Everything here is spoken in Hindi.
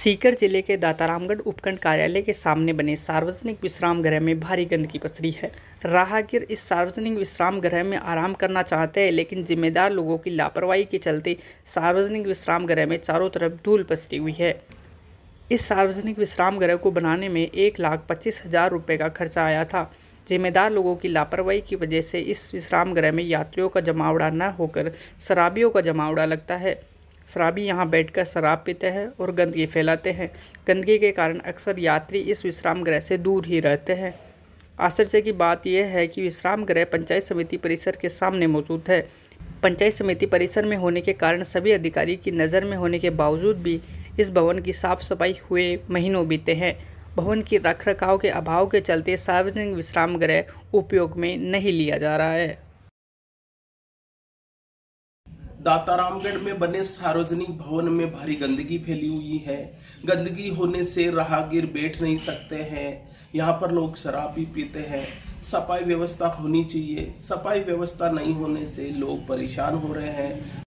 सीकर जिले के दातारामगढ़ उपखंड कार्यालय के सामने बने सार्वजनिक विश्राम गृह में भारी गंदगी पसरी है राहगीर इस सार्वजनिक विश्राम गृह में आराम करना चाहते हैं लेकिन जिम्मेदार लोगों की लापरवाही के चलते सार्वजनिक विश्राम गृह में चारों तरफ धूल पसरी हुई है इस सार्वजनिक विश्राम गृह को बनाने में एक लाख पच्चीस हज़ार रुपये का खर्चा आया था जिम्मेदार लोगों की लापरवाही की वजह से इस विश्राम गृह में यात्रियों का जमावड़ा न होकर शराबियों का जमावड़ा लगता है शराबी यहाँ बैठकर शराब पीते हैं और गंदगी फैलाते हैं गंदगी के कारण अक्सर यात्री इस विश्राम गृह से दूर ही रहते हैं आश्चर्य की बात यह है कि विश्राम गृह पंचायत समिति परिसर के सामने मौजूद है पंचायत समिति परिसर में होने के कारण सभी अधिकारी की नज़र में होने के बावजूद भी इस भवन की साफ सफाई हुए महीनों बीते हैं भवन की रख रखाव के अभाव के चलते सार्वजनिक विश्राम गृह उपयोग में नहीं लिया जा रहा है दातारामगढ़ में बने सार्वजनिक भवन में भारी गंदगी फैली हुई है गंदगी होने से राहगीर बैठ नहीं सकते हैं यहाँ पर लोग शराब भी पीते हैं सफाई व्यवस्था होनी चाहिए सफाई व्यवस्था नहीं होने से लोग परेशान हो रहे हैं